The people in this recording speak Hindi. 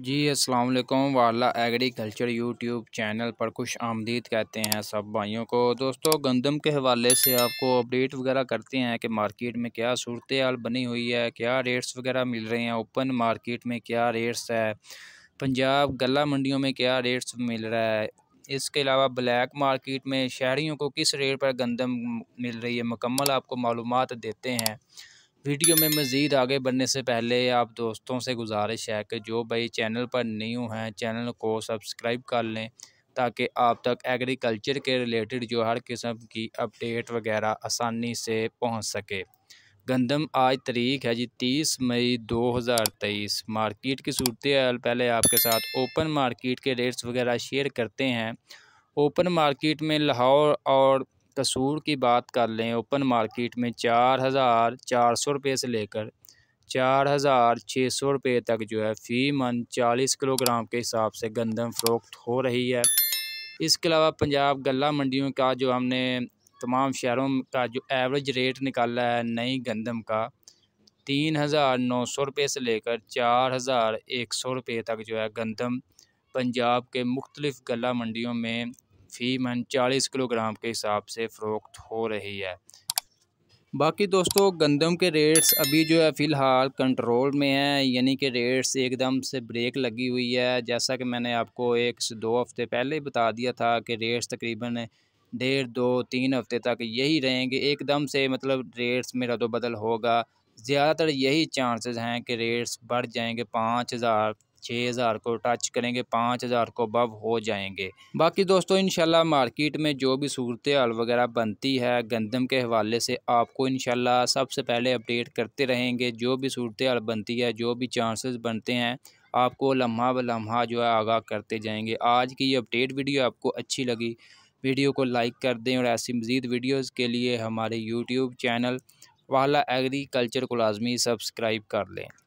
जी अस्सलाम वालेकुम वाला एग्रीकल्चर यूट्यूब चैनल पर खुश आमदीद कहते हैं सब भाइयों को दोस्तों गंदम के हवाले से आपको अपडेट वगैरह करते हैं कि मार्केट में क्या सूरत हाल बनी हुई है क्या रेट्स वगैरह मिल रहे हैं ओपन मार्केट में क्या रेट्स है पंजाब गला मंडियों में क्या रेट्स मिल रहा है इसके अलावा ब्लैक मार्केट में शहरीों को किस रेट पर गंदम मिल रही है मुकम्मल आपको मालूम देते हैं वीडियो में मज़ीद आगे बढ़ने से पहले आप दोस्तों से गुजारिश है कि जो भाई चैनल पर न्यू हैं चैनल को सब्सक्राइब कर लें ताकि आप तक एग्रीकल्चर के रिलेटेड जो हर किस्म की अपडेट वगैरह आसानी से पहुंच सके गंदम आज तरीक है जी तीस मई दो हज़ार तेईस मार्केट की सूरत हाल पहले आपके साथ ओपन मार्केट के रेट्स वगैरह शेयर करते हैं ओपन मार्केट में लाहौर और कसूर की बात कर लें ओपन मार्केट में चार हज़ार चार सौ रुपये से लेकर चार हज़ार छः सौ रुपये तक जो है फ़ी मन चालीस किलोग्राम के हिसाब से गंदम फ़रोख्त हो रही है इसके अलावा पंजाब गला मंडियों का जो हमने तमाम शहरों का जो एवरेज रेट निकाला है नई गंदम का तीन हज़ार नौ सौ रुपये से लेकर चार हज़ार एक सौ रुपये तक जो है गंदम पंजाब के मुख्तलिफ़ गला मंडियों में फ़ी मन चालीस किलोग्राम के हिसाब से फ़रोख्त हो रही है बाकी दोस्तों गंदम के रेट्स अभी जो है फ़िलहाल कंट्रोल में है यानी कि रेट्स एकदम से ब्रेक लगी हुई है जैसा कि मैंने आपको एक से दो हफ़्ते पहले बता दिया था कि रेट्स तकरीबन डेढ़ दो तीन हफ़्ते तक यही रहेंगे एकदम से मतलब रेट्स में रदोबदल तो होगा ज़्यादातर यही चांसेस हैं कि रेट्स बढ़ जाएंगे पाँच हज़ार छः हज़ार को टच करेंगे पाँच हज़ार को बब हो जाएंगे बाकी दोस्तों इनशाला मार्केट में जो भी सूरत हाल वगैरह बनती है गंदम के हवाले से आपको इनशाला सबसे पहले अपडेट करते रहेंगे जो भी सूरत हाल बनती है जो भी चांसेस बनते हैं आपको लम्हा ब लम्हा जो है आगाह करते जाएंगे आज की ये अपडेट वीडियो आपको अच्छी लगी वीडियो को लाइक कर दें और ऐसी मज़ीद वीडियोज़ के लिए हमारे यूट्यूब चैनल वाला एग्रीकल्चर को लाजमी सब्सक्राइब कर लें